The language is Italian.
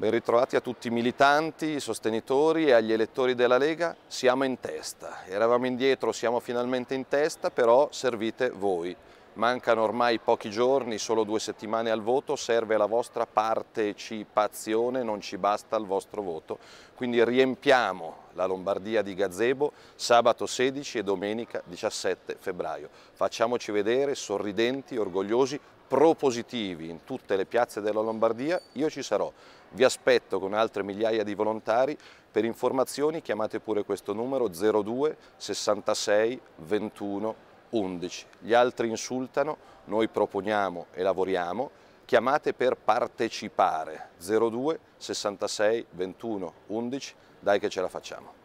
Ben ritrovati a tutti i militanti, i sostenitori e agli elettori della Lega. Siamo in testa, eravamo indietro, siamo finalmente in testa, però servite voi. Mancano ormai pochi giorni, solo due settimane al voto, serve la vostra partecipazione, non ci basta il vostro voto. Quindi riempiamo la Lombardia di gazebo sabato 16 e domenica 17 febbraio. Facciamoci vedere sorridenti, orgogliosi, propositivi in tutte le piazze della Lombardia, io ci sarò. Vi aspetto con altre migliaia di volontari. Per informazioni chiamate pure questo numero 02 66 21 11, gli altri insultano, noi proponiamo e lavoriamo, chiamate per partecipare 02 66 21 11, dai che ce la facciamo.